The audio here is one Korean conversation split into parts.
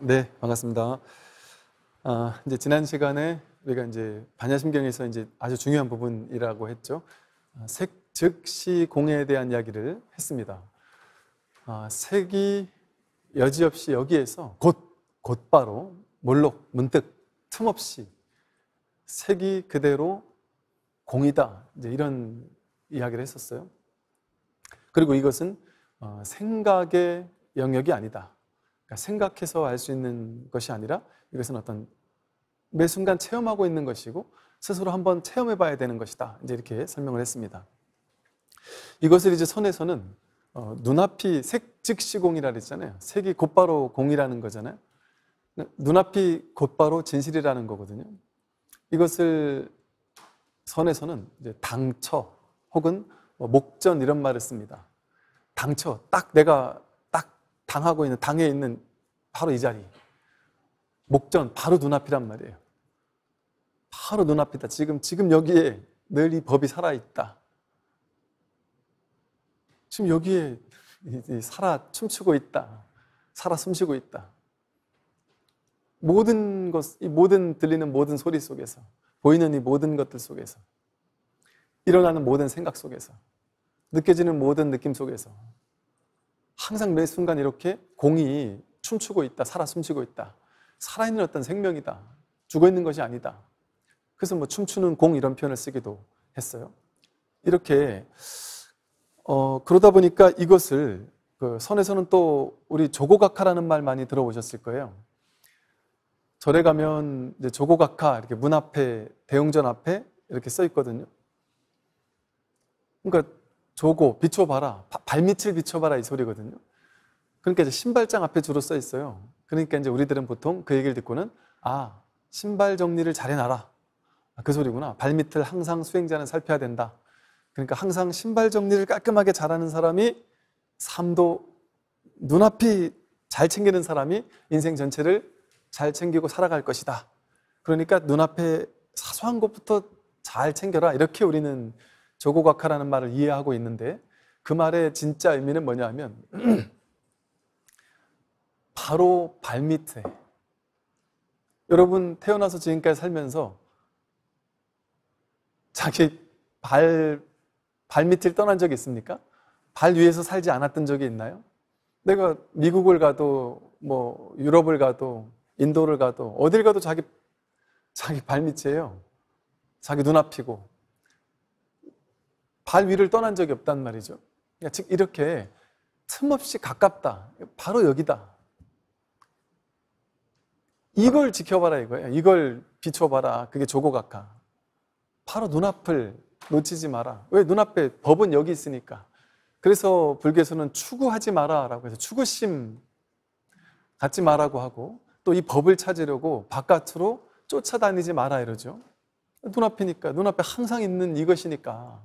네, 반갑습니다. 아, 이제 지난 시간에 우리가 이제 반야심경에서 이제 아주 중요한 부분이라고 했죠. 아, 색, 즉, 시, 공에 대한 이야기를 했습니다. 아, 색이 여지없이 여기에서 곧, 곧바로, 몰록, 문득, 틈없이 색이 그대로 공이다. 이제 이런 이야기를 했었어요. 그리고 이것은 어, 생각의 영역이 아니다. 그러니까 생각해서 알 수 있는 것이 아니라 이것은 어떤 매 순간 체험하고 있는 것이고 스스로 한번 체험해 봐야 되는 것이다. 이제 이렇게 설명을 했습니다. 이것을 이제 선에서는 어, 눈앞이 색 즉시공이라 그랬잖아요. 색이 곧바로 공이라는 거잖아요. 네, 눈앞이 곧바로 진실이라는 거거든요. 이것을 선에서는 이제 당처 혹은 뭐 목전 이런 말을 씁니다. 당처, 딱 내가 당하고 있는, 당에 있는 바로 이 자리. 목전, 바로 눈앞이란 말이에요. 바로 눈앞이다. 지금, 지금 여기에 늘 이 법이 살아있다. 지금 여기에 살아 춤추고 있다. 살아 숨쉬고 있다. 모든 것, 이 모든 들리는 모든 소리 속에서, 보이는 이 모든 것들 속에서, 일어나는 모든 생각 속에서, 느껴지는 모든 느낌 속에서, 항상 매 순간 이렇게 공이 춤추고 있다, 살아 숨쉬고 있다. 살아있는 어떤 생명이다. 죽어 있는 것이 아니다. 그래서 뭐 춤추는 공 이런 표현을 쓰기도 했어요. 이렇게 어, 그러다 보니까 이것을 그 선에서는 또 우리 조고각하라는 말 많이 들어보셨을 거예요. 절에 가면 이제 조고각하 이렇게 문 앞에 대웅전 앞에 이렇게 써 있거든요. 그러니까 조고, 비춰봐라. 발밑을 비춰봐라 이 소리거든요. 그러니까 이제 신발장 앞에 주로 써 있어요. 그러니까 이제 우리들은 보통 그 얘기를 듣고는 아, 신발 정리를 잘해놔라. 아, 그 소리구나. 발밑을 항상 수행자는 살펴야 된다. 그러니까 항상 신발 정리를 깔끔하게 잘하는 사람이 삶도 눈앞이 잘 챙기는 사람이 인생 전체를 잘 챙기고 살아갈 것이다. 그러니까 눈앞에 사소한 것부터 잘 챙겨라. 이렇게 우리는 조고각하라는 말을 이해하고 있는데 그 말의 진짜 의미는 뭐냐 하면 바로 발밑에 여러분 태어나서 지금까지 살면서 자기 발 발밑을 떠난 적이 있습니까? 발 위에서 살지 않았던 적이 있나요? 내가 미국을 가도 뭐 유럽을 가도 인도를 가도 어딜 가도 자기 자기 발밑이에요. 자기 눈앞이고 발 위를 떠난 적이 없단 말이죠. 그러니까 즉 이렇게 틈없이 가깝다. 바로 여기다. 이걸 지켜봐라 이거예요. 이걸 비춰봐라. 그게 조고각하. 바로 눈앞을 놓치지 마라. 왜 눈앞에 법은 여기 있으니까. 그래서 불교에서는 추구하지 마라라고 해서 추구심 갖지 마라고 하고 또 이 법을 찾으려고 바깥으로 쫓아다니지 마라 이러죠. 눈앞이니까 눈앞에 항상 있는 이것이니까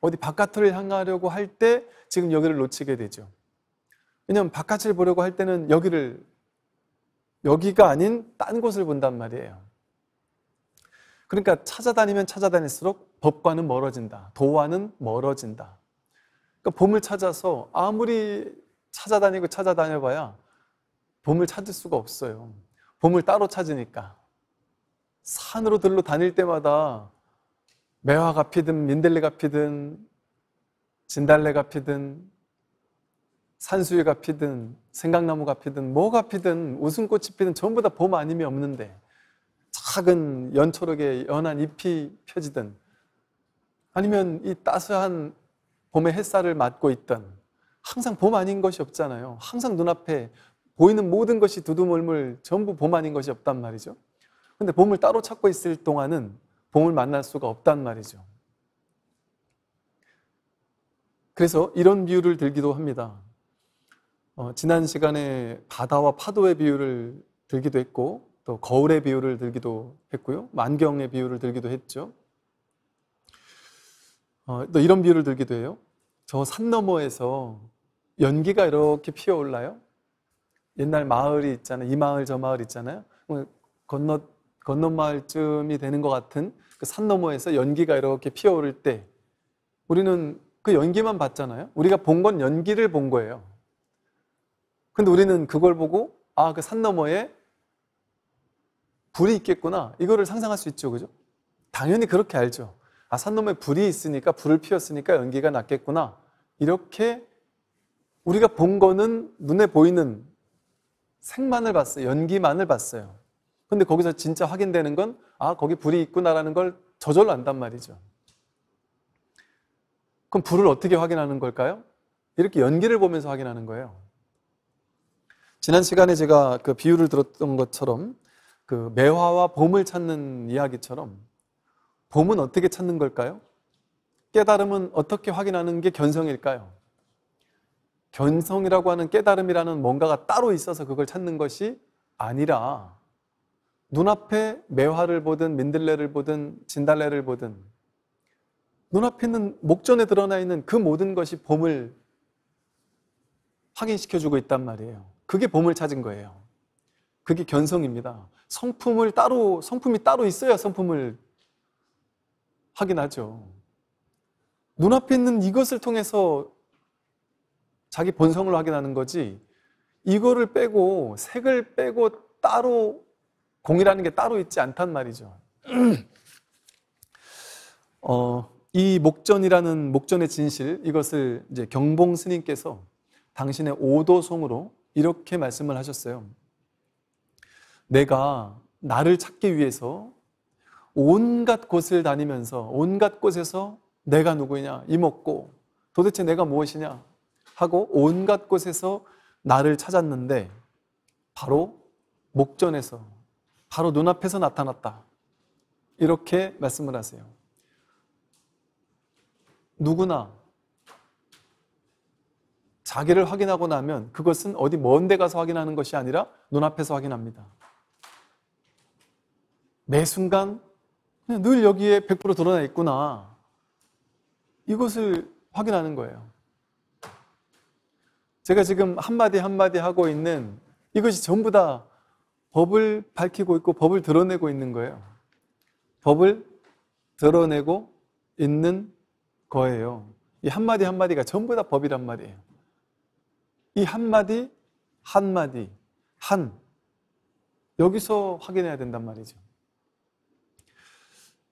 어디 바깥을 향하려고 할 때 지금 여기를 놓치게 되죠. 왜냐하면 바깥을 보려고 할 때는 여기를 여기가 아닌 딴 곳을 본단 말이에요. 그러니까 찾아다니면 찾아다닐수록 법과는 멀어진다. 도와는 멀어진다. 그러니까 봄을 찾아서 아무리 찾아다니고 찾아다녀봐야 봄을 찾을 수가 없어요. 봄을 따로 찾으니까. 산으로 들로 다닐 때마다 매화가 피든 민들레가 피든 진달래가 피든 산수유가 피든 생강나무가 피든 뭐가 피든 웃음꽃이 피든 전부 다 봄 아님이 없는데 작은 연초록의 연한 잎이 펴지든 아니면 이 따스한 봄의 햇살을 맞고 있던 항상 봄 아닌 것이 없잖아요. 항상 눈앞에 보이는 모든 것이 두두물물 전부 봄 아닌 것이 없단 말이죠. 근데 봄을 따로 찾고 있을 동안은 봄을 만날 수가 없단 말이죠. 그래서 이런 비유를 들기도 합니다. 어, 지난 시간에 바다와 파도의 비유를 들기도 했고, 또 거울의 비유를 들기도 했고요. 만경의 비유를 들기도 했죠. 어, 또 이런 비유를 들기도 해요. 저 산 너머에서 연기가 이렇게 피어올라요. 옛날 마을이 있잖아요. 이 마을 저 마을 있잖아요. 어, 건너 건너 마을쯤이 되는 것 같은 그산 너머에서 연기가 이렇게 피어오를 때 우리는 그 연기만 봤잖아요. 우리가 본 건 연기를 본 거예요. 근데 우리는 그걸 보고 아, 그 산 너머에 불이 있겠구나. 이거를 상상할 수 있죠. 그죠? 당연히 그렇게 알죠. 아, 산 너머에 불이 있으니까 불을 피웠으니까 연기가 났겠구나. 이렇게 우리가 본 거는 눈에 보이는 색만을 봤어요. 연기만을 봤어요. 근데 거기서 진짜 확인되는 건, 아, 거기 불이 있구나라는 걸 저절로 안단 말이죠. 그럼 불을 어떻게 확인하는 걸까요? 이렇게 연기를 보면서 확인하는 거예요. 지난 시간에 제가 그 비유를 들었던 것처럼 그 매화와 봄을 찾는 이야기처럼 봄은 어떻게 찾는 걸까요? 깨달음은 어떻게 확인하는 게 견성일까요? 견성이라고 하는 깨달음이라는 뭔가가 따로 있어서 그걸 찾는 것이 아니라 눈앞에 매화를 보든 민들레를 보든 진달래를 보든 눈앞에 있는 목전에 드러나 있는 그 모든 것이 봄을 확인시켜 주고 있단 말이에요. 그게 봄을 찾은 거예요. 그게 견성입니다. 성품을 따로 성품이 따로 있어야 성품을 확인하죠. 눈앞에 있는 이것을 통해서 자기 본성을 확인하는 거지 이거를 빼고 색을 빼고 따로 공이라는 게 따로 있지 않단 말이죠. 어, 이 목전이라는 목전의 진실 이것을 이제 경봉 스님께서 당신의 오도송으로 이렇게 말씀을 하셨어요. 내가 나를 찾기 위해서 온갖 곳을 다니면서 온갖 곳에서 내가 누구냐 이먹고 도대체 내가 무엇이냐 하고 온갖 곳에서 나를 찾았는데 바로 목전에서 바로 눈앞에서 나타났다. 이렇게 말씀을 하세요. 누구나 자기를 확인하고 나면 그것은 어디 먼데 가서 확인하는 것이 아니라 눈앞에서 확인합니다. 매 순간 늘 여기에 100% 드러나 있구나. 이것을 확인하는 거예요. 제가 지금 한마디 한마디 하고 있는 이것이 전부 다 법을 밝히고 있고 법을 드러내고 있는 거예요. 법을 드러내고 있는 거예요. 이 한마디 한마디가 전부 다 법이란 말이에요. 이 한마디, 한마디, 한. 여기서 확인해야 된단 말이죠.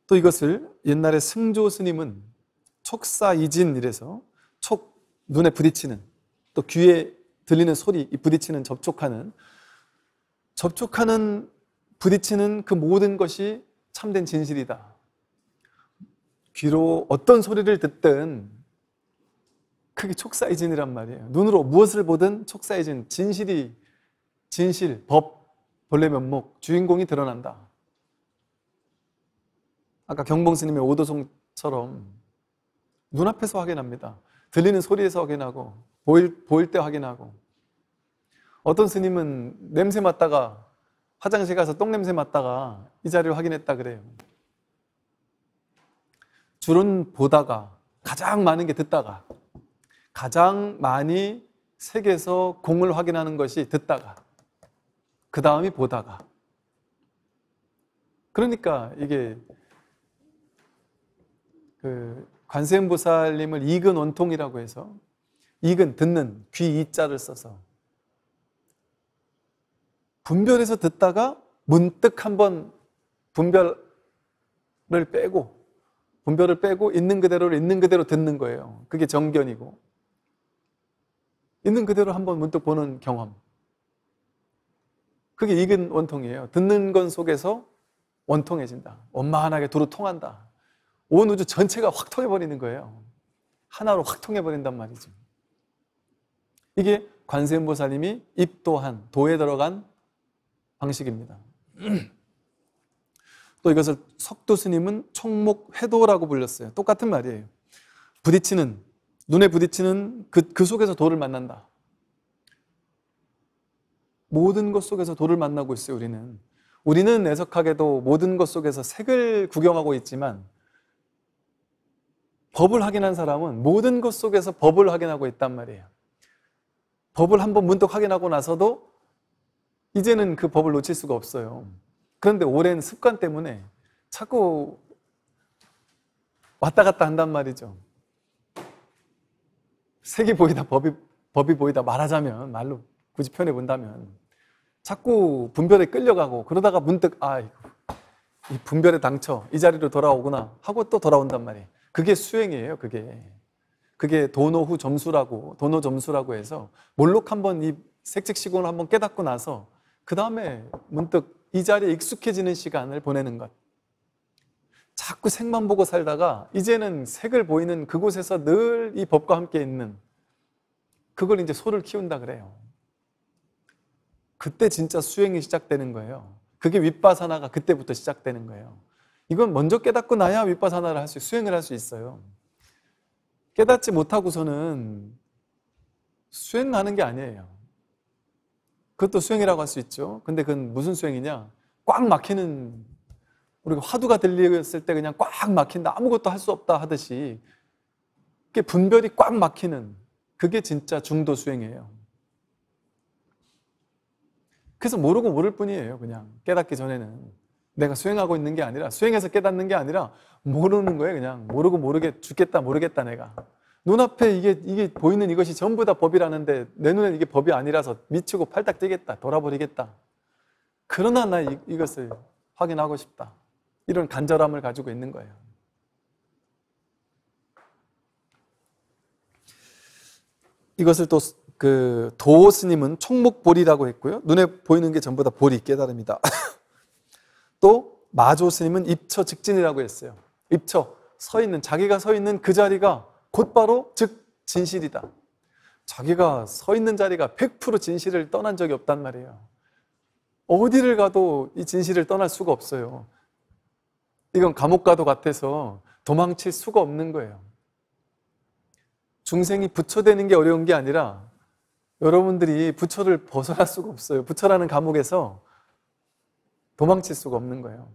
또 이것을 옛날에 승조 스님은 촉사이진 이래서 촉, 눈에 부딪히는 또 귀에 들리는 소리, 부딪히는 접촉하는 접촉하는 부딪히는 그 모든 것이 참된 진실이다. 귀로 어떤 소리를 듣든 그게 촉사이진이란 말이에요. 눈으로 무엇을 보든 촉사이진, 진실이, 진실, 법, 본래 면목, 주인공이 드러난다. 아까 경봉 스님의 오도송처럼 눈앞에서 확인합니다. 들리는 소리에서 확인하고, 보일, 보일 때 확인하고, 어떤 스님은 냄새 맡다가 화장실 가서 똥 냄새 맡다가 이 자리를 확인했다 그래요. 줄은 보다가 가장 많은 게 듣다가 가장 많이 색에서 공을 확인하는 것이 듣다가 그 다음이 보다가 그러니까 이게 그 관세음보살님을 이근 원통이라고 해서 이근 듣는 귀 이자를 써서 분별해서 듣다가 문득 한 번 분별을 빼고 분별을 빼고 있는 그대로를 있는 그대로 듣는 거예요. 그게 정견이고 있는 그대로 한 번 문득 보는 경험. 그게 익은 원통이에요. 듣는 건 속에서 원통해진다. 원만하게 도로 통한다. 온 우주 전체가 확 통해버리는 거예요. 하나로 확 통해버린단 말이죠. 이게 관세음보살님이 입도한, 도에 들어간 방식입니다. 또 이것을 석도 스님은 총목 회도라고 불렸어요. 똑같은 말이에요. 부딪히는 눈에 부딪히는 그, 그 속에서 도를 만난다. 모든 것 속에서 도를 만나고 있어요. 우리는 우리는 애석하게도 모든 것 속에서 색을 구경하고 있지만 법을 확인한 사람은 모든 것 속에서 법을 확인하고 있단 말이에요. 법을 한번 문득 확인하고 나서도 이제는 그 법을 놓칠 수가 없어요. 그런데 오랜 습관 때문에 자꾸 왔다 갔다 한단 말이죠. 색이 보이다 법이, 법이 보이다 말하자면, 말로 굳이 표현해 본다면, 자꾸 분별에 끌려가고, 그러다가 문득, 아, 이 분별의 당처, 이 자리로 돌아오구나 하고 또 돌아온단 말이에요. 그게 수행이에요, 그게. 그게 도노후 점수라고, 도노 점수라고 해서, 몰록 한번 이 색즉시공을 한번 깨닫고 나서 그 다음에 문득 이 자리에 익숙해지는 시간을 보내는 것. 자꾸 색만 보고 살다가 이제는 색을 보이는 그곳에서 늘 이 법과 함께 있는 그걸 이제 소를 키운다 그래요. 그때 진짜 수행이 시작되는 거예요. 그게 윗바사나가 그때부터 시작되는 거예요. 이건 먼저 깨닫고 나야 윗바사나를 할 수, 수행을 할 수 있어요. 깨닫지 못하고서는 수행하는 게 아니에요. 그것도 수행이라고 할 수 있죠. 근데 그건 무슨 수행이냐? 꽉 막히는 우리가 화두가 들렸을 때 그냥 꽉 막힌다. 아무것도 할 수 없다 하듯이 그게 분별이 꽉 막히는 그게 진짜 중도 수행이에요. 그래서 모르고 모를 뿐이에요. 그냥 깨닫기 전에는 내가 수행하고 있는 게 아니라 수행해서 깨닫는 게 아니라 모르는 거예요. 그냥 모르고 모르게 죽겠다 모르겠다 내가 눈앞에 이게, 이게 보이는 이것이 전부 다 법이라는데 내 눈엔 이게 법이 아니라서 미치고 팔딱 뛰겠다, 돌아버리겠다. 그러나 나 이, 이것을 확인하고 싶다. 이런 간절함을 가지고 있는 거예요. 이것을 또 그 도 스님은 총목보리라고 했고요. 눈에 보이는 게 전부 다 보리 깨달음이다. 또 마조 스님은 입처 직진이라고 했어요. 입처 서 있는 자기가 서 있는 그 자리가 곧바로 즉 진실이다. 자기가 서 있는 자리가 100% 진실을 떠난 적이 없단 말이에요. 어디를 가도 이 진실을 떠날 수가 없어요. 이건 감옥 가도 같아서 도망칠 수가 없는 거예요. 중생이 부처되는 게 어려운 게 아니라 여러분들이 부처를 벗어날 수가 없어요. 부처라는 감옥에서 도망칠 수가 없는 거예요.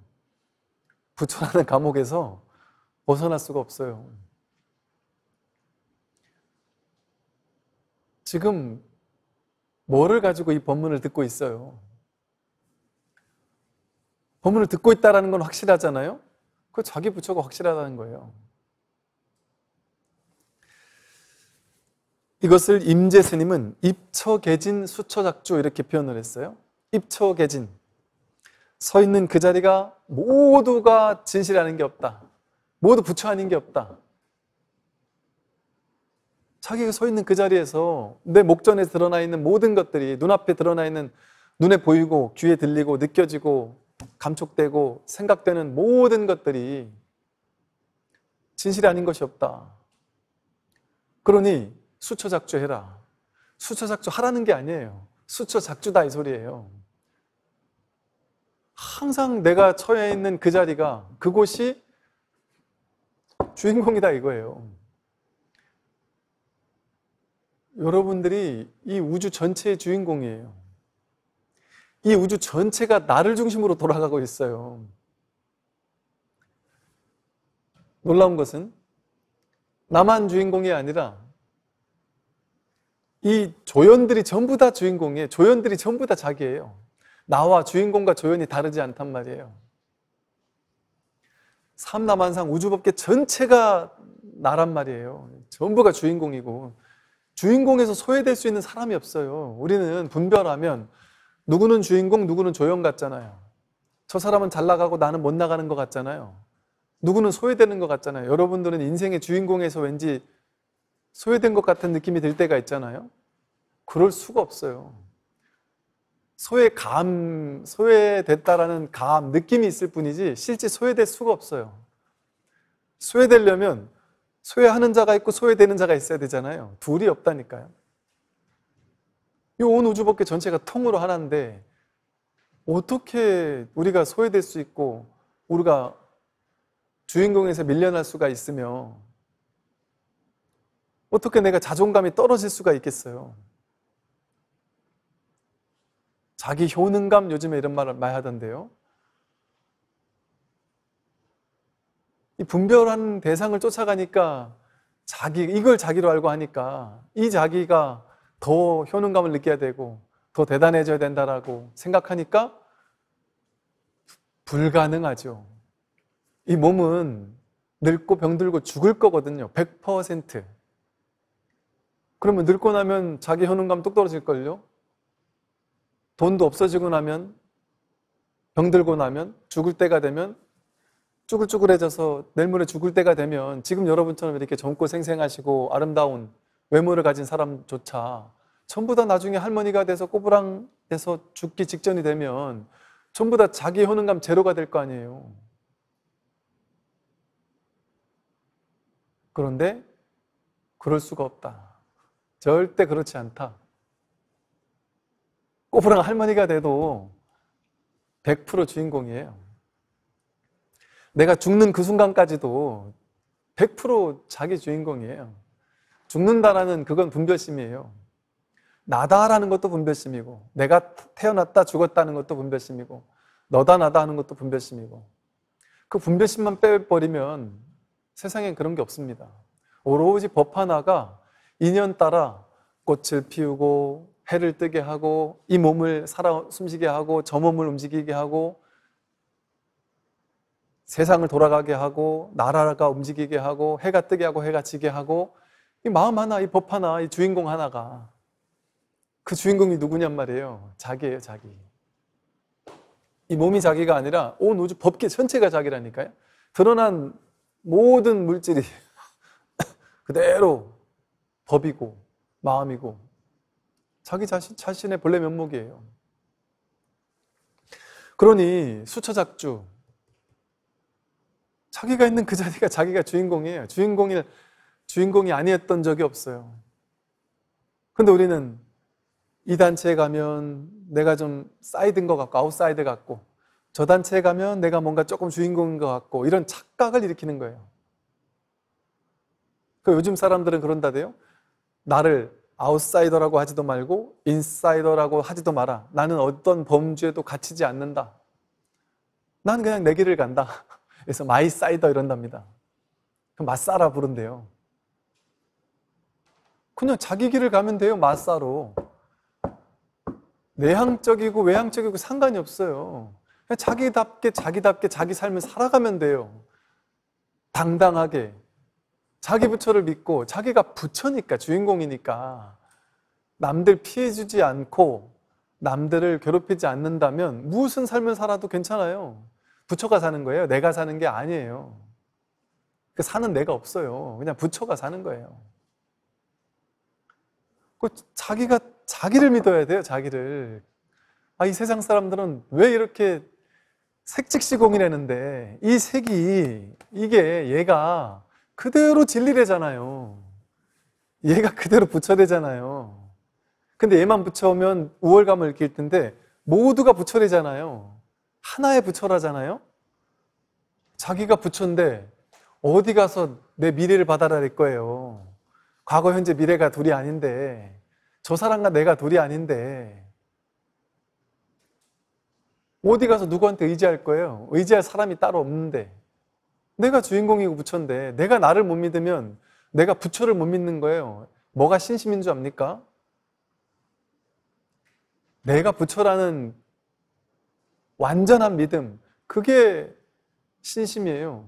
부처라는 감옥에서 벗어날 수가 없어요. 지금 뭐를 가지고 이법문을 듣고 있어요? 본문을 듣고 있다라는 건 확실하잖아요. 그 자기 부처가 확실하다는 거예요. 이것을 임재 스님은 입처개진 수처작주 이렇게 표현을 했어요. 입처개진. 서 있는 그 자리가 모두가 진실하는 게 없다. 모두 부처 아닌 게 없다. 자기가 서 있는 그 자리에서 내 목전에 드러나 있는 모든 것들이 눈앞에 드러나 있는 눈에 보이고 귀에 들리고 느껴지고 감촉되고 생각되는 모든 것들이 진실이 아닌 것이 없다. 그러니 수처작주해라. 수처작주하라는 게 아니에요. 수처작주다 이 소리예요. 항상 내가 처해 있는 그 자리가 그곳이 주인공이다 이거예요. 여러분들이 이 우주 전체의 주인공이에요. 이 우주 전체가 나를 중심으로 돌아가고 있어요. 놀라운 것은 나만 주인공이 아니라 이 조연들이 전부 다 주인공이에요. 조연들이 전부 다 자기예요. 나와 주인공과 조연이 다르지 않단 말이에요. 삼남한상 우주법계 전체가 나란 말이에요. 전부가 주인공이고 주인공에서 소외될 수 있는 사람이 없어요. 우리는 분별하면 누구는 주인공, 누구는 조형 같잖아요. 저 사람은 잘 나가고 나는 못 나가는 것 같잖아요. 누구는 소외되는 것 같잖아요. 여러분들은 인생의 주인공에서 왠지 소외된 것 같은 느낌이 들 때가 있잖아요. 그럴 수가 없어요. 소외감, 소외됐다라는 감, 느낌이 있을 뿐이지 실제 소외될 수가 없어요. 소외되려면 소외하는 자가 있고 소외되는 자가 있어야 되잖아요. 둘이 없다니까요. 이 온 우주 법계 전체가 통으로 하나인데 어떻게 우리가 소외될 수 있고 우리가 주인공에서 밀려날 수가 있으며 어떻게 내가 자존감이 떨어질 수가 있겠어요? 자기 효능감 요즘에 이런 말을 많이 하던데요. 이 분별한 대상을 쫓아가니까 자기 이걸 자기로 알고 하니까 이 자기가 더 효능감을 느껴야 되고 더 대단해져야 된다라고 생각하니까 불가능하죠. 이 몸은 늙고 병들고 죽을 거거든요. 100%. 그러면 늙고 나면 자기 효능감 뚝 떨어질걸요? 돈도 없어지고 나면, 병들고 나면, 죽을 때가 되면 쭈글쭈글해져서 내일 모레 죽을 때가 되면 지금 여러분처럼 이렇게 젊고 생생하시고 아름다운 외모를 가진 사람조차 전부 다 나중에 할머니가 돼서 꼬부랑 돼서 죽기 직전이 되면 전부 다 자기 효능감 제로가 될 거 아니에요. 그런데 그럴 수가 없다. 절대 그렇지 않다. 꼬부랑 할머니가 돼도 100% 주인공이에요. 내가 죽는 그 순간까지도 100% 자기 주인공이에요. 죽는다라는 그건 분별심이에요. 나다라는 것도 분별심이고, 내가 태어났다 죽었다는 것도 분별심이고, 너다 나다 하는 것도 분별심이고, 그 분별심만 빼버리면 세상엔 그런 게 없습니다. 오로지 법 하나가 인연 따라 꽃을 피우고 해를 뜨게 하고 이 몸을 살아 숨쉬게 하고 저 몸을 움직이게 하고 세상을 돌아가게 하고 나라가 움직이게 하고 해가 뜨게 하고 해가 지게 하고 이 마음 하나, 이 법 하나, 이 주인공 하나가 그 주인공이 누구냔 말이에요. 자기예요, 자기. 이 몸이 자기가 아니라 온 우주 법계 전체가 자기라니까요. 드러난 모든 물질이 그대로 법이고 마음이고 자기 자신, 자신의 본래 면목이에요. 그러니 수처작주, 자기가 있는 그 자리가 자기가 주인공이에요. 주인공이 주인공이 아니었던 적이 없어요. 근데 우리는 이 단체에 가면 내가 좀 사이드인 것 같고 아웃사이드 같고 저 단체에 가면 내가 뭔가 조금 주인공인 것 같고 이런 착각을 일으키는 거예요. 그 요즘 사람들은 그런다대요. 나를 아웃사이더라고 하지도 말고 인사이더라고 하지도 마라. 나는 어떤 범죄도 갇히지 않는다. 난 그냥 내 길을 간다. 그래서 마이 사이더 이런답니다. 그 마사라 부른대요. 그냥 자기 길을 가면 돼요, 마사로. 내향적이고 외향적이고 상관이 없어요. 그냥 자기답게 자기답게 자기 삶을 살아가면 돼요. 당당하게. 자기 부처를 믿고 자기가 부처니까, 주인공이니까. 남들 피해주지 않고 남들을 괴롭히지 않는다면 무슨 삶을 살아도 괜찮아요. 부처가 사는 거예요. 내가 사는 게 아니에요. 그 사는 내가 없어요. 그냥 부처가 사는 거예요. 그 자기가 자기를 믿어야 돼요. 자기를. 아, 이 세상 사람들은 왜 이렇게 색직시공이라는데이 색이 이게 얘가 그대로 진리래잖아요. 얘가 그대로 부처되잖아요. 근데 얘만 부처면 우월감을 느낄 텐데 모두가 부처되잖아요. 하나의 부처라잖아요? 자기가 부처인데 어디 가서 내 미래를 받아라릴 거예요. 과거, 현재, 미래가 둘이 아닌데 저 사람과 내가 둘이 아닌데 어디 가서 누구한테 의지할 거예요? 의지할 사람이 따로 없는데 내가 주인공이고 부처인데 내가 나를 못 믿으면 내가 부처를 못 믿는 거예요. 뭐가 신심인 줄 압니까? 내가 부처라는 완전한 믿음, 그게 신심이에요.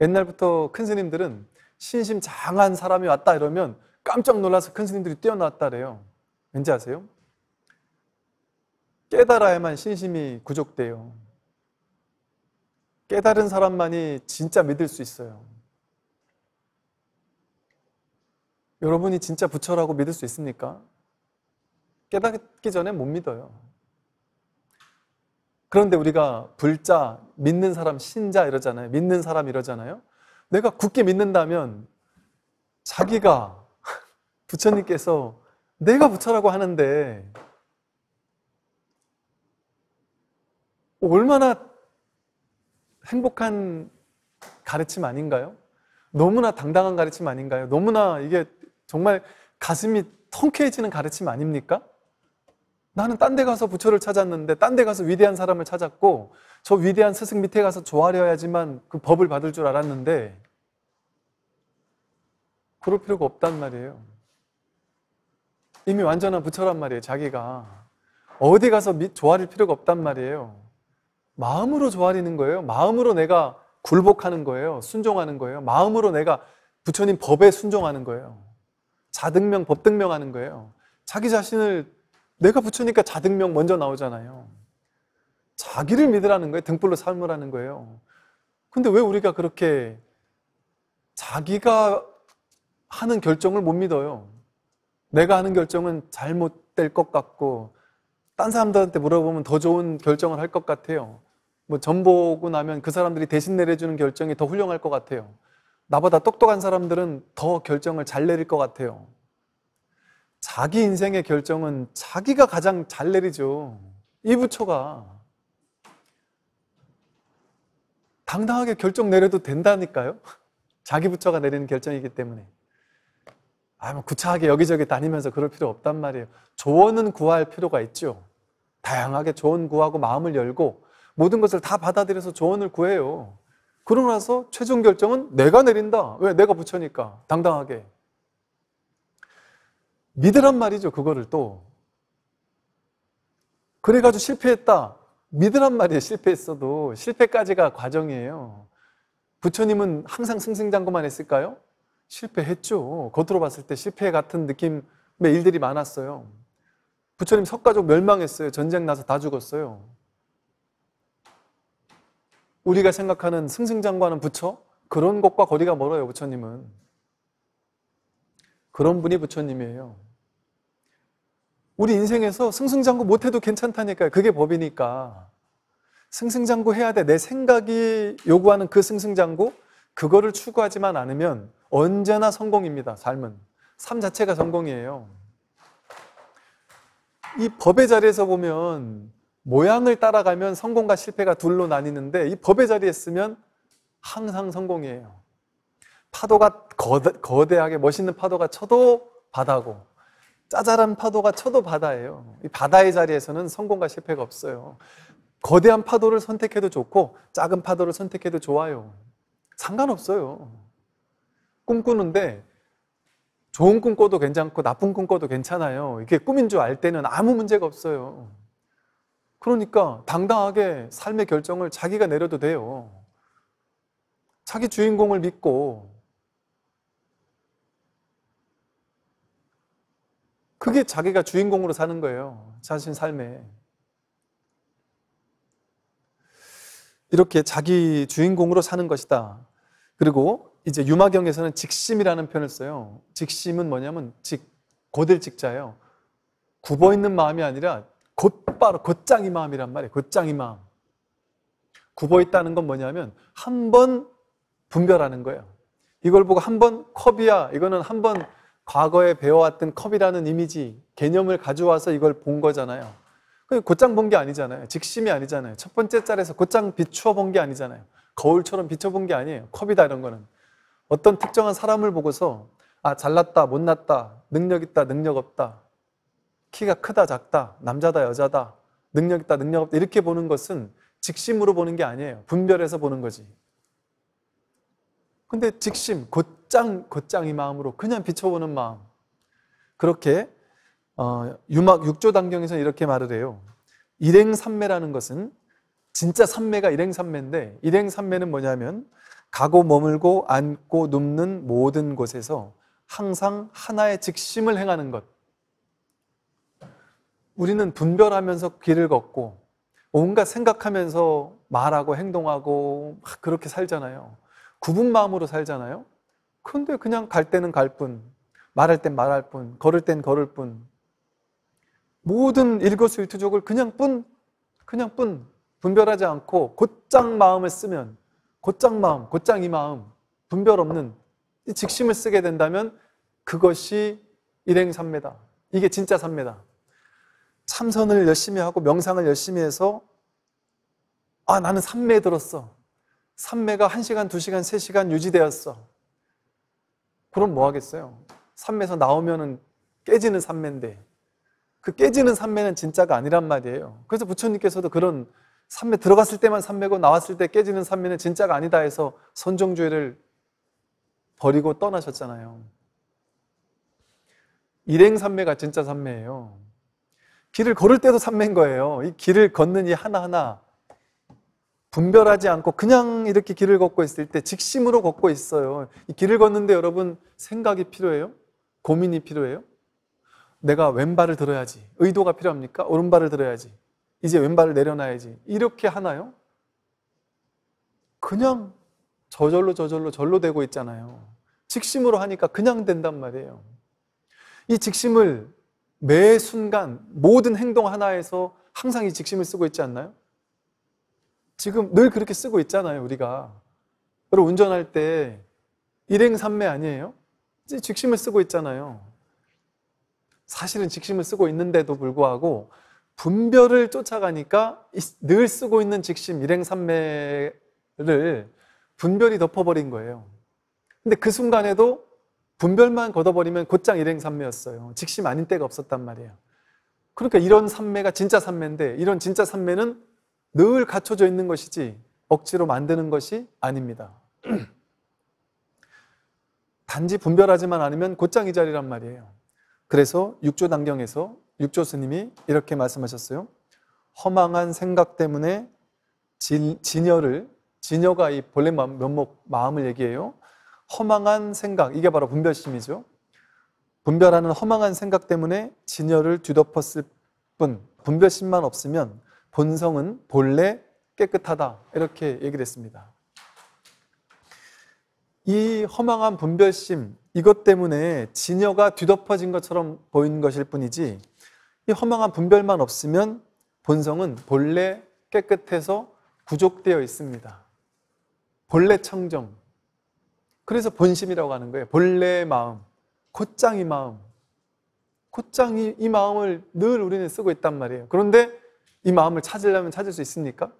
옛날부터 큰 스님들은 신심 장한 사람이 왔다 이러면 깜짝 놀라서 큰 스님들이 뛰어났다래요. 왠지 아세요? 깨달아야만 신심이 구족돼요. 깨달은 사람만이 진짜 믿을 수 있어요. 여러분이 진짜 부처라고 믿을 수 있습니까? 깨닫기 전에 못 믿어요. 그런데 우리가 불자, 믿는 사람 신자 이러잖아요. 믿는 사람 이러잖아요. 내가 굳게 믿는다면 자기가 부처님께서 내가 부처라고 하는데 얼마나 행복한 가르침 아닌가요? 너무나 당당한 가르침 아닌가요? 너무나 이게 정말 가슴이 통쾌해지는 가르침 아닙니까? 나는 딴 데 가서 부처를 찾았는데 딴 데 가서 위대한 사람을 찾았고 저 위대한 스승 밑에 가서 조아려야지만 그 법을 받을 줄 알았는데 그럴 필요가 없단 말이에요. 이미 완전한 부처란 말이에요, 자기가. 어디 가서 조아릴 필요가 없단 말이에요. 마음으로 조아리는 거예요. 마음으로 내가 굴복하는 거예요. 순종하는 거예요. 마음으로 내가 부처님 법에 순종하는 거예요. 자등명, 법등명하는 거예요. 자기 자신을 내가 붙이니까 자등명 먼저 나오잖아요. 자기를 믿으라는 거예요. 등불로 삶으라는 거예요. 근데 왜 우리가 그렇게 자기가 하는 결정을 못 믿어요? 내가 하는 결정은 잘못될 것 같고, 딴 사람들한테 물어보면 더 좋은 결정을 할 것 같아요. 뭐 전보고 나면 그 사람들이 대신 내려주는 결정이 더 훌륭할 것 같아요. 나보다 똑똑한 사람들은 더 결정을 잘 내릴 것 같아요. 자기 인생의 결정은 자기가 가장 잘 내리죠. 이 부처가 당당하게 결정 내려도 된다니까요. 자기 부처가 내리는 결정이기 때문에. 아무 뭐 구차하게 여기저기 다니면서 그럴 필요 없단 말이에요. 조언은 구할 필요가 있죠. 다양하게 조언 구하고 마음을 열고 모든 것을 다 받아들여서 조언을 구해요. 그러고 나서 최종 결정은 내가 내린다. 왜? 내가 부처니까. 당당하게. 믿으란 말이죠. 그거를 또. 그래가지고 실패했다. 믿으란 말이에요. 실패했어도. 실패까지가 과정이에요. 부처님은 항상 승승장구만 했을까요? 실패했죠. 겉으로 봤을 때 실패 같은 느낌의 일들이 많았어요. 부처님 석가족 멸망했어요. 전쟁 나서 다 죽었어요. 우리가 생각하는 승승장구하는 부처? 그런 것과 거리가 멀어요, 부처님은. 그런 분이 부처님이에요. 우리 인생에서 승승장구 못해도 괜찮다니까요. 그게 법이니까. 승승장구 해야 돼. 내 생각이 요구하는 그 승승장구, 그거를 추구하지만 않으면 언제나 성공입니다. 삶은. 삶 자체가 성공이에요. 이 법의 자리에서 보면 모양을 따라가면 성공과 실패가 둘로 나뉘는데 이 법의 자리에 있으면 항상 성공이에요. 파도가 거대, 거대하게 멋있는 파도가 쳐도 바다고 짜잘한 파도가 쳐도 바다예요. 이 바다의 자리에서는 성공과 실패가 없어요. 거대한 파도를 선택해도 좋고 작은 파도를 선택해도 좋아요. 상관없어요. 꿈꾸는데 좋은 꿈 꿔도 괜찮고 나쁜 꿈 꿔도 괜찮아요. 이게 꿈인 줄 알 때는 아무 문제가 없어요. 그러니까 당당하게 삶의 결정을 자기가 내려도 돼요. 자기 주인공을 믿고 그게 자기가 주인공으로 사는 거예요. 자신 삶에. 이렇게 자기 주인공으로 사는 것이다. 그리고 이제 유마경에서는 직심이라는 표현을 써요. 직심은 뭐냐면 직, 고될 직자예요. 굽어 있는 마음이 아니라 곧바로, 곧장이 마음이란 말이에요. 곧장이 마음. 굽어 있다는 건 뭐냐면 한 번 분별하는 거예요. 이걸 보고 한 번 컵이야. 이거는 한번 과거에 배워왔던 컵이라는 이미지, 개념을 가져와서 이걸 본 거잖아요. 그 곧장 본 게 아니잖아요. 직심이 아니잖아요. 첫 번째 짤에서 곧장 비추어 본 게 아니잖아요. 거울처럼 비춰본 게 아니에요. 컵이다 이런 거는. 어떤 특정한 사람을 보고서 아 잘났다 못났다 능력 있다 능력 없다 키가 크다 작다 남자다 여자다 능력 있다 능력 없다 이렇게 보는 것은 직심으로 보는 게 아니에요 분별해서 보는 거지 근데 직심 곧 곧장 곧장이 마음으로 그냥 비춰보는 마음. 그렇게 어, 유막 6조 단경에서 이렇게 말을 해요. 일행삼매라는 것은 진짜 삼매가 일행삼매인데 일행삼매는 뭐냐면 가고 머물고 앉고 눕는 모든 곳에서 항상 하나의 직심을 행하는 것. 우리는 분별하면서 길을 걷고 온갖 생각하면서 말하고 행동하고 막 그렇게 살잖아요. 구분 마음으로 살잖아요. 근데 그냥 갈 때는 갈 뿐, 말할 땐 말할 뿐, 걸을 땐 걸을 뿐, 모든 일거수일투족을 그냥 뿐, 그냥 뿐, 분별하지 않고 곧장 마음을 쓰면, 곧장 마음, 곧장 이 마음, 분별 없는 이 직심을 쓰게 된다면 그것이 일행삼매다. 이게 진짜 삼매다. 참선을 열심히 하고 명상을 열심히 해서 아, 나는 삼매에 들었어. 삼매가 1시간, 2시간, 3시간 유지되었어. 그럼 뭐 하겠어요? 산매에서 나오면은 깨지는 산매인데 그 깨지는 산매는 진짜가 아니란 말이에요. 그래서 부처님께서도 그런 산매 들어갔을 때만 산매고 나왔을 때 깨지는 산매는 진짜가 아니다 해서 선정주의를 버리고 떠나셨잖아요. 일행 산매가 진짜 산매예요. 길을 걸을 때도 산매인 거예요. 이 길을 걷는 이 하나하나 분별하지 않고 그냥 이렇게 길을 걷고 있을 때 직심으로 걷고 있어요. 이 길을 걷는데 여러분 생각이 필요해요? 고민이 필요해요? 내가 왼발을 들어야지. 의도가 필요합니까? 오른발을 들어야지. 이제 왼발을 내려놔야지. 이렇게 하나요? 그냥 저절로 저절로 절로 되고 있잖아요. 직심으로 하니까 그냥 된단 말이에요. 이 직심을 매 순간 모든 행동 하나에서 항상 이 직심을 쓰고 있지 않나요? 지금 늘 그렇게 쓰고 있잖아요, 우리가. 여러분, 운전할 때 일행삼매 아니에요? 직심을 쓰고 있잖아요. 사실은 직심을 쓰고 있는데도 불구하고 분별을 쫓아가니까 늘 쓰고 있는 직심 일행삼매를 분별이 덮어버린 거예요. 근데 그 순간에도 분별만 걷어버리면 곧장 일행삼매였어요. 직심 아닌 때가 없었단 말이에요. 그러니까 이런 삼매가 진짜 삼매인데 이런 진짜 삼매는 늘 갖춰져 있는 것이지 억지로 만드는 것이 아닙니다. 단지 분별하지만 않으면 곧장 이 자리란 말이에요. 그래서 6조 단경에서 6조 스님이 이렇게 말씀하셨어요. 허망한 생각 때문에 진, 진여를 진여가 이 본래 면목 마음을 얘기해요. 허망한 생각 이게 바로 분별심이죠. 분별하는 허망한 생각 때문에 진여를 뒤덮었을 뿐 분별심만 없으면 본성은 본래 깨끗하다. 이렇게 얘기를 했습니다. 이 허망한 분별심, 이것 때문에 진여가 뒤덮어진 것처럼 보이는 것일 뿐이지, 이 허망한 분별만 없으면 본성은 본래 깨끗해서 구족되어 있습니다. 본래 청정. 그래서 본심이라고 하는 거예요. 본래 의 마음. 곧장이 마음. 곧장이 이 마음을 늘 우리는 쓰고 있단 말이에요. 그런데 이 마음을 찾으려면 찾을 수 있습니까?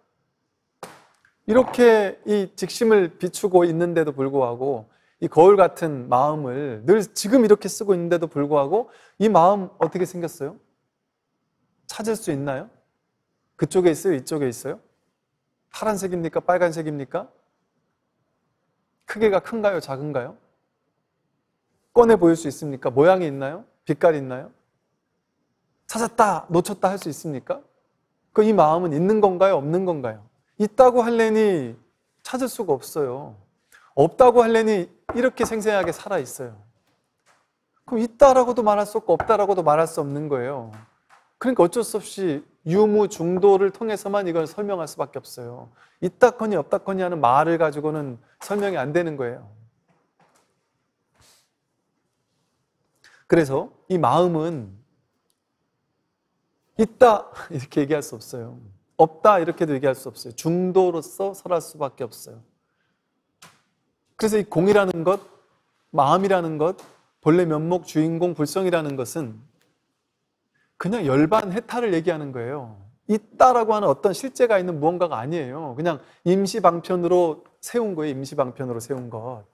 이렇게 이 직심을 비추고 있는데도 불구하고 이 거울 같은 마음을 늘 지금 이렇게 쓰고 있는데도 불구하고 이 마음 어떻게 생겼어요? 찾을 수 있나요? 그쪽에 있어요? 이쪽에 있어요? 파란색입니까? 빨간색입니까? 크기가 큰가요? 작은가요? 꺼내 보일 수 있습니까? 모양이 있나요? 빛깔이 있나요? 찾았다, 놓쳤다 할 수 있습니까? 그이 마음은 있는 건가요? 없는 건가요? 있다고 할래니 찾을 수가 없어요. 없다고 할래니 이렇게 생생하게 살아 있어요. 그럼 있다라고도 말할 수 없고 없다라고도 말할 수 없는 거예요. 그러니까 어쩔 수 없이 유무 중도를 통해서만 이걸 설명할 수밖에 없어요. 있다거니 없다거니 하는 말을 가지고는 설명이 안 되는 거예요. 그래서 이 마음은 있다 이렇게 얘기할 수 없어요. 없다 이렇게도 얘기할 수 없어요. 중도로서 설할 수밖에 없어요. 그래서 이 공이라는 것, 마음이라는 것, 본래 면목 주인공 불성이라는 것은 그냥 열반 해탈을 얘기하는 거예요. 있다라고 하는 어떤 실제가 있는 무언가가 아니에요. 그냥 임시방편으로 세운 거예요. 임시방편으로 세운 것.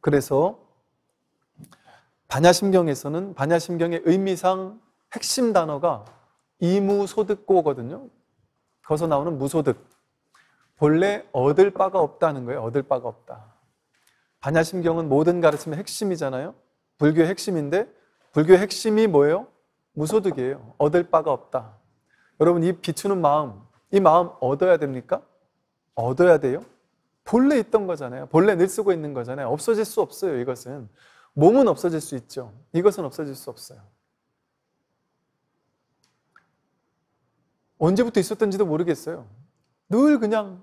그래서 반야심경에서는 반야심경의 의미상 핵심 단어가 이무소득고거든요. 거기서 나오는 무소득. 본래 얻을 바가 없다는 거예요. 얻을 바가 없다. 반야심경은 모든 가르침의 핵심이잖아요. 불교의 핵심인데 불교의 핵심이 뭐예요? 무소득이에요. 얻을 바가 없다. 여러분 이 비추는 마음, 이 마음 얻어야 됩니까? 얻어야 돼요? 본래 있던 거잖아요. 본래 늘 쓰고 있는 거잖아요. 없어질 수 없어요. 이것은 몸은 없어질 수 있죠. 이것은 없어질 수 없어요. 언제부터 있었던지도 모르겠어요. 늘 그냥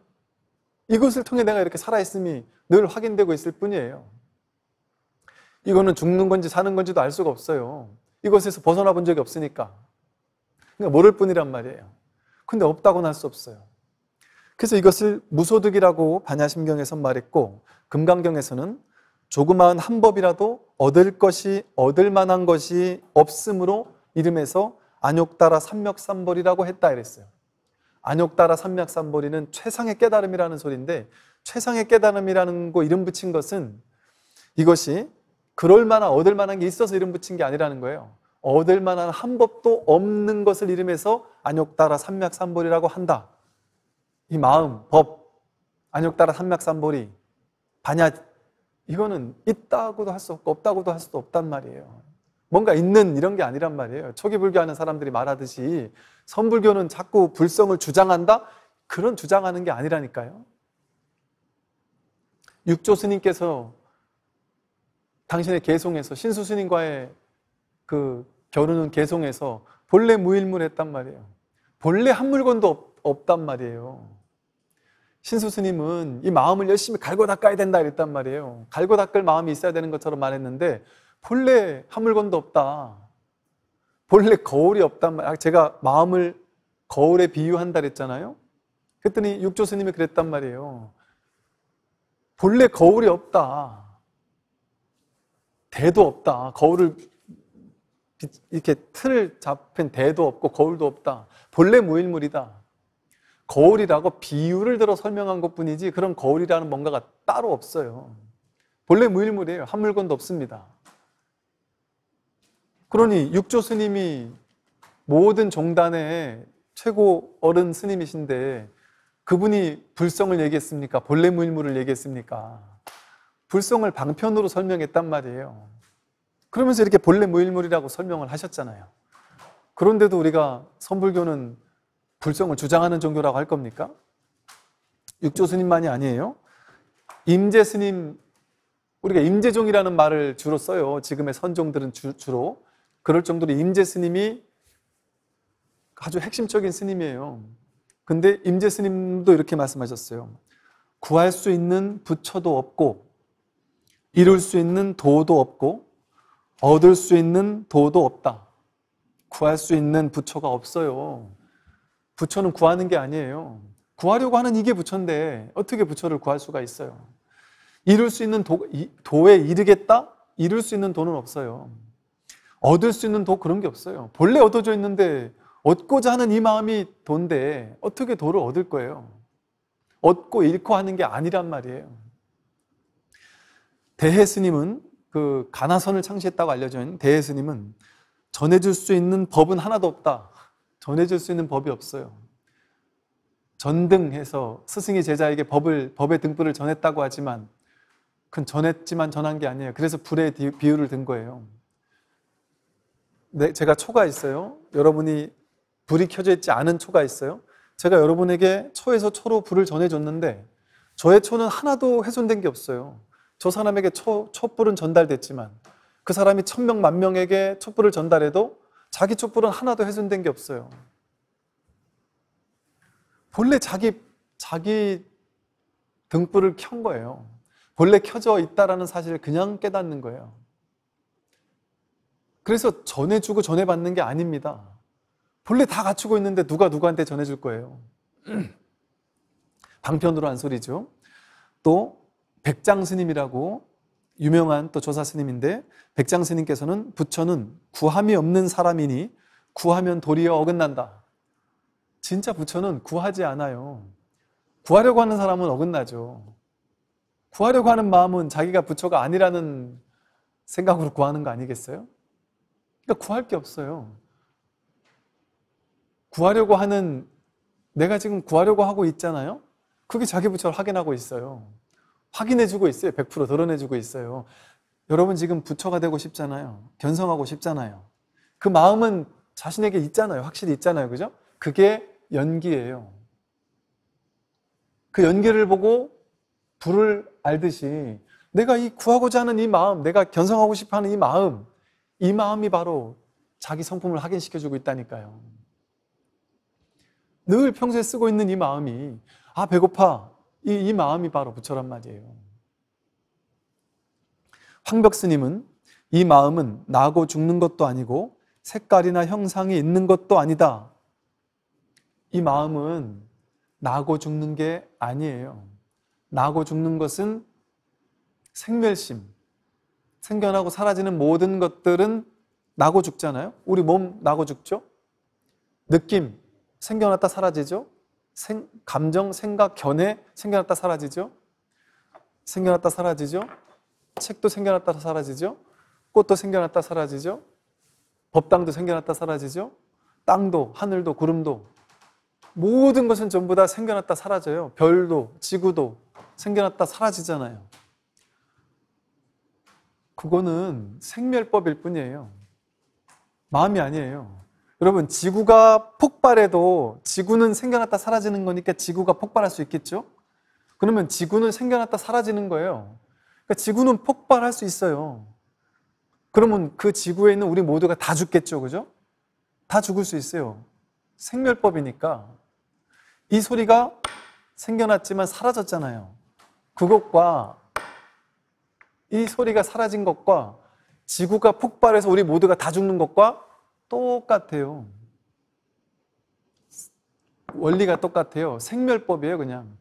이것을 통해 내가 이렇게 살아있음이 늘 확인되고 있을 뿐이에요. 이거는 죽는 건지 사는 건지도 알 수가 없어요. 이것에서 벗어나 본 적이 없으니까. 그러니까 모를 뿐이란 말이에요. 근데 없다고는 할 수 없어요. 그래서 이것을 무소득이라고 반야심경에서 말했고, 금강경에서는 조그마한 한 법이라도 얻을 것이, 얻을 만한 것이 없으므로 이름에서 안욕따라 삼맥삼벌이라고 했다 이랬어요. 안욕따라 삼맥삼벌이는 최상의 깨달음이라는 소리인데 최상의 깨달음이라는 거 이름 붙인 것은 이것이 그럴 만한 얻을 만한 게 있어서 이름 붙인 게 아니라는 거예요. 얻을 만한 한 법도 없는 것을 이름해서 안욕따라 삼맥삼벌이라고 한다. 이 마음, 법, 안욕따라 삼맥삼벌이 반야 이거는 있다고도 할 수 없고 없다고도 할 수도 없단 말이에요. 뭔가 있는 이런 게 아니란 말이에요. 초기 불교하는 사람들이 말하듯이 선불교는 자꾸 불성을 주장한다? 그런 주장하는 게 아니라니까요. 육조 스님께서 당신의 개송에서 신수 스님과의 그 결혼은 개송에서 본래 무일물했단 말이에요. 본래 한 물건도 없, 단 말이에요. 신수 스님은 이 마음을 열심히 갈고 닦아야 된다 이랬단 말이에요. 갈고 닦을 마음이 있어야 되는 것처럼 말했는데 본래 하물건도 없다. 본래 거울이 없단 말. 아, 제가 마음을 거울에 비유한다 그랬잖아요. 그랬더니 육조 스님이 그랬단 말이에요. 본래 거울이 없다. 대도 없다. 거울을 이렇게 틀을 잡힌 대도 없고 거울도 없다. 본래 무일물이다. 거울이라고 비유를 들어 설명한 것 뿐이지 그런 거울이라는 뭔가가 따로 없어요. 본래 무일물이에요. 한 물건도 없습니다. 그러니 육조 스님이 모든 종단의 최고 어른 스님이신데 그분이 불성을 얘기했습니까? 본래 무일무 얘기했습니까? 불성을 방편으로 설명했단 말이에요. 그러면서 이렇게 본래 무일물이라고 설명을 하셨잖아요. 그런데도 우리가 선불교는 불성을 주장하는 종교라고 할 겁니까? 육조 스님만이 아니에요. 임재 스님, 우리가 임재종이라는 말을 주로 써요. 지금의 선종들은 주, 주로. 그럴 정도로 임재 스님이 아주 핵심적인 스님이에요. 근데 임재 스님도 이렇게 말씀하셨어요. 구할 수 있는 부처도 없고, 이룰 수 있는 도도 없고, 얻을 수 있는 도도 없다. 구할 수 있는 부처가 없어요. 부처는 구하는 게 아니에요. 구하려고 하는 이게 부처인데 어떻게 부처를 구할 수가 있어요? 이룰 수 있는 도, 도에 이르겠다? 이룰 수 있는 도는 없어요. 얻을 수 있는 도 그런 게 없어요. 본래 얻어져 있는데 얻고자 하는 이 마음이 돈데 어떻게 도를 얻을 거예요? 얻고 잃고 하는 게 아니란 말이에요. 대해 스님은 그 가나선을 창시했다고 알려져 있는 대해 스님은 전해줄 수 있는 법은 하나도 없다. 전해줄 수 있는 법이 없어요. 전등해서 스승이 제자에게 법을 법의 등불을 전했다고 하지만 그건 전했지만 전한 게 아니에요. 그래서 불의 비유를 든 거예요. 네, 제가 초가 있어요. 여러분이 불이 켜져 있지 않은 초가 있어요. 제가 여러분에게 초에서 초로 불을 전해줬는데 저의 초는 하나도 훼손된 게 없어요. 저 사람에게 초, 촛불은 전달됐지만 그 사람이 천명, 만명에게 촛불을 전달해도 자기 촛불은 하나도 훼손된 게 없어요. 본래 자기, 자기 등불을 켠 거예요. 본래 켜져 있다라는 사실을 그냥 깨닫는 거예요. 그래서 전해주고 전해받는 게 아닙니다. 본래 다 갖추고 있는데 누가 누구한테 전해줄 거예요. 방편으로 한 소리죠. 또 백장 스님이라고 유명한 또 조사 스님인데 백장 스님께서는 부처는 구함이 없는 사람이니 구하면 도리어 어긋난다. 진짜 부처는 구하지 않아요. 구하려고 하는 사람은 어긋나죠. 구하려고 하는 마음은 자기가 부처가 아니라는 생각으로 구하는 거 아니겠어요? 그러니까 구할 게 없어요. 구하려고 하는 내가 지금 구하려고 하고 있잖아요. 그게 자기 부처를 확인하고 있어요. 확인해주고 있어요. 100% 드러내주고 있어요. 여러분 지금 부처가 되고 싶잖아요. 견성하고 싶잖아요. 그 마음은 자신에게 있잖아요. 확실히 있잖아요. 그죠? 그게 연기예요. 그 연기를 보고 불을 알듯이 내가 이 구하고자 하는 이 마음, 내가 견성하고 싶어 하는 이 마음, 이 마음이 바로 자기 성품을 확인시켜주고 있다니까요. 늘 평소에 쓰고 있는 이 마음이, 아, 배고파. 이, 이 마음이 바로 부처란 말이에요. 황벽 스님은 이 마음은 나고 죽는 것도 아니고 색깔이나 형상이 있는 것도 아니다. 이 마음은 나고 죽는 게 아니에요. 나고 죽는 것은 생멸심, 생겨나고 사라지는 모든 것들은 나고 죽잖아요. 우리 몸 나고 죽죠. 느낌 생겨났다 사라지죠. 생, 감정, 생각, 견해 생겨났다 사라지죠. 생겨났다 사라지죠. 책도 생겨났다 사라지죠. 꽃도 생겨났다 사라지죠. 법당도 생겨났다 사라지죠. 땅도, 하늘도, 구름도 모든 것은 전부 다 생겨났다 사라져요. 별도, 지구도 생겨났다 사라지잖아요. 그거는 생멸법일 뿐이에요. 마음이 아니에요. 여러분, 지구가 폭발해도 지구는 생겨났다 사라지는 거니까 지구가 폭발할 수 있겠죠? 그러면 지구는 생겨났다 사라지는 거예요. 그러니까 지구는 폭발할 수 있어요. 그러면 그 지구에 있는 우리 모두가 다 죽겠죠, 그죠? 다 죽을 수 있어요. 생멸법이니까. 이 소리가 생겨났지만 사라졌잖아요. 그것과 이 소리가 사라진 것과 지구가 폭발해서 우리 모두가 다 죽는 것과 똑같아요. 원리가 똑같아요. 생멸법이에요, 그냥.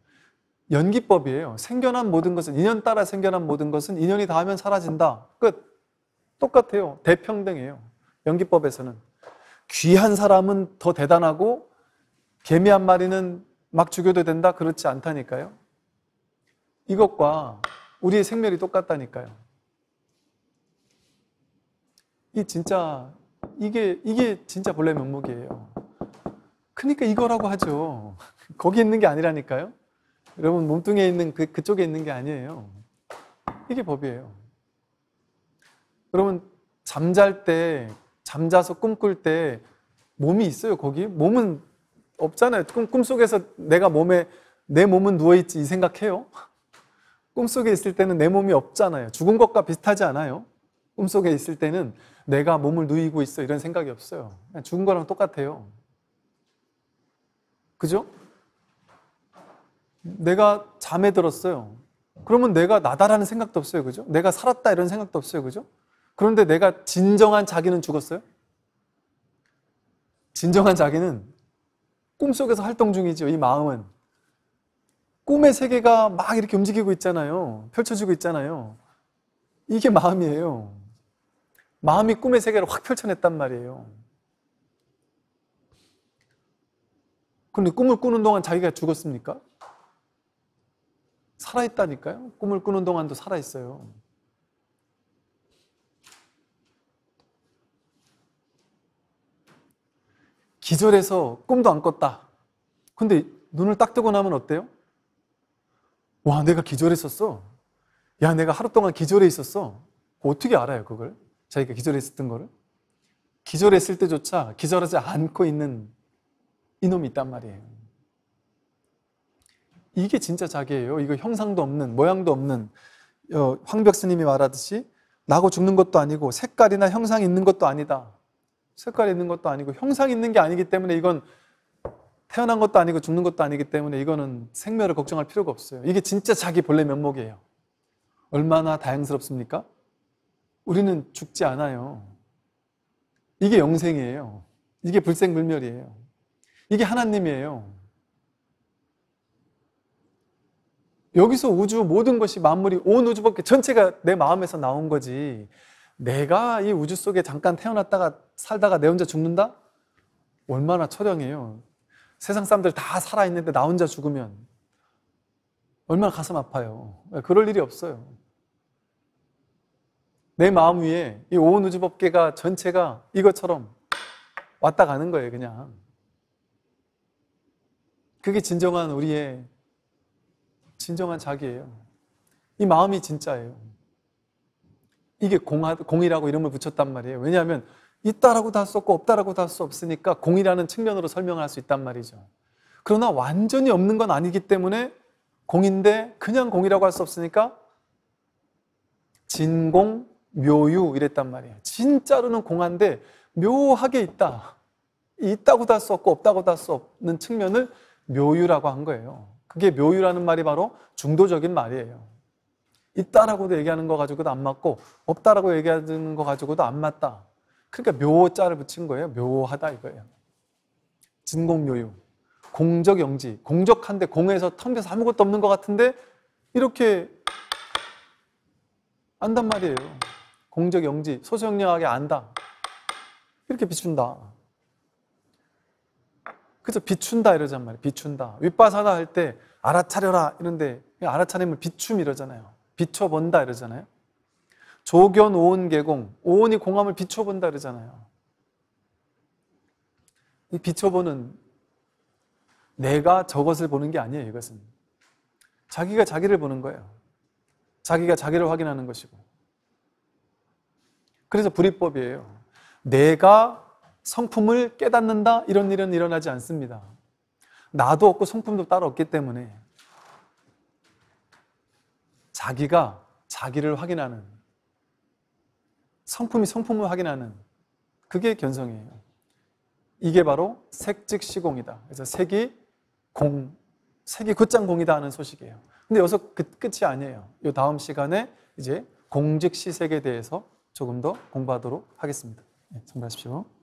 연기법이에요. 생겨난 모든 것은, 인연 따라 생겨난 모든 것은 인연이 닿으면 사라진다. 끝. 똑같아요. 대평등이에요. 연기법에서는. 귀한 사람은 더 대단하고, 개미 한 마리는 막 죽여도 된다? 그렇지 않다니까요. 이것과 우리의 생멸이 똑같다니까요. 이 진짜 이게 이게 진짜 본래 면목이에요. 그러니까 이거라고 하죠. 거기 있는 게 아니라니까요. 여러분 몸뚱이에 있는 그 그쪽에 있는 게 아니에요. 이게 법이에요. 여러분 잠잘 때 잠자서 꿈꿀 때 몸이 있어요. 거기 몸은 없잖아요. 꿈, 꿈속에서 내가 몸에 내 몸은 누워 있지 이 생각해요. 꿈속에 있을 때는 내 몸이 없잖아요. 죽은 것과 비슷하지 않아요? 꿈속에 있을 때는 내가 몸을 누이고 있어 이런 생각이 없어요. 죽은 거랑 똑같아요. 그죠? 내가 잠에 들었어요. 그러면 내가 나다라는 생각도 없어요. 그죠? 내가 살았다 이런 생각도 없어요. 그죠? 그런데 내가 진정한 자기는 죽었어요? 진정한 자기는 꿈속에서 활동 중이죠. 이 마음은. 꿈의 세계가 막 이렇게 움직이고 있잖아요. 펼쳐지고 있잖아요. 이게 마음이에요. 마음이 꿈의 세계를 확 펼쳐냈단 말이에요. 근데 꿈을 꾸는 동안 자기가 죽었습니까? 살아있다니까요. 꿈을 꾸는 동안도 살아있어요. 기절해서 꿈도 안 꿨다. 근데 눈을 딱 뜨고 나면 어때요? 와, 내가 기절했었어. 야, 내가 하루 동안 기절해 있었어. 어떻게 알아요, 그걸? 자기가 기절했었던 거를? 기절했을 때조차 기절하지 않고 있는 이놈이 있단 말이에요. 이게 진짜 자기예요. 이거 형상도 없는, 모양도 없는, 어, 황벽 스님이 말하듯이 나고 죽는 것도 아니고 색깔이나 형상 있는 것도 아니다. 색깔 있는 것도 아니고 형상 있는 게 아니기 때문에 이건 태어난 것도 아니고 죽는 것도 아니기 때문에 이거는 생멸을 걱정할 필요가 없어요. 이게 진짜 자기 본래 면목이에요. 얼마나 다행스럽습니까? 우리는 죽지 않아요. 이게 영생이에요. 이게 불생불멸이에요. 이게 하나님이에요. 여기서 우주 모든 것이 만물이 온 우주밖에 전체가 내 마음에서 나온 거지. 내가 이 우주 속에 잠깐 태어났다가 살다가 내 혼자 죽는다? 얼마나 처량해요. 세상 사람들 다 살아있는데 나 혼자 죽으면 얼마나 가슴 아파요. 네, 그럴 일이 없어요. 내 마음 위에 이 오온 우주 법계가 전체가 이것처럼 왔다 가는 거예요, 그냥. 그게 진정한 우리의 진정한 자기예요. 이 마음이 진짜예요. 이게 공하, 공이라고 이름을 붙였단 말이에요. 왜냐하면 있다라고도 할 수 없고 없다라고도 할 수 없으니까 공이라는 측면으로 설명할 수 있단 말이죠. 그러나 완전히 없는 건 아니기 때문에 공인데 그냥 공이라고 할 수 없으니까 진공 묘유 이랬단 말이에요. 진짜로는 공한데 묘하게 있다. 있다고도 할 수 없고 없다고도 할 수 없는 측면을 묘유라고 한 거예요. 그게 묘유라는 말이 바로 중도적인 말이에요. 있다라고도 얘기하는 거 가지고도 안 맞고 없다라고 얘기하는 거 가지고도 안 맞다. 그러니까 묘자를 붙인 거예요. 묘하다 이거예요. 진공묘유. 공적영지. 공적한데 공에서 텅겨서 아무것도 없는 것 같은데 이렇게 안단 말이에요. 공적영지. 소수영리하게 안다. 이렇게 비춘다. 그래서 비춘다 이러잔 말이에요. 비춘다. 윗바사다 할때 알아차려라 이런데 알아차림을 비춤 이러잖아요. 비춰본다 이러잖아요. 조견 오온 개공 오온이 공함을 비춰본다 그러잖아요. 이 비춰보는 내가 저것을 보는 게 아니에요, 이것은. 자기가 자기를 보는 거예요. 자기가 자기를 확인하는 것이고. 그래서 불이법이에요. 내가 성품을 깨닫는다? 이런 일은 일어나지 않습니다. 나도 없고 성품도 따로 없기 때문에 자기가 자기를 확인하는 성품이 성품을 확인하는 그게 견성이에요. 이게 바로 색즉시공이다. 그래서 색이 공, 색이 곧장공이다 하는 소식이에요. 근데 여기서 그 끝이 아니에요. 요 다음 시간에 이제 공직시색에 대해서 조금 더 공부하도록 하겠습니다. 네, 참고하십시오.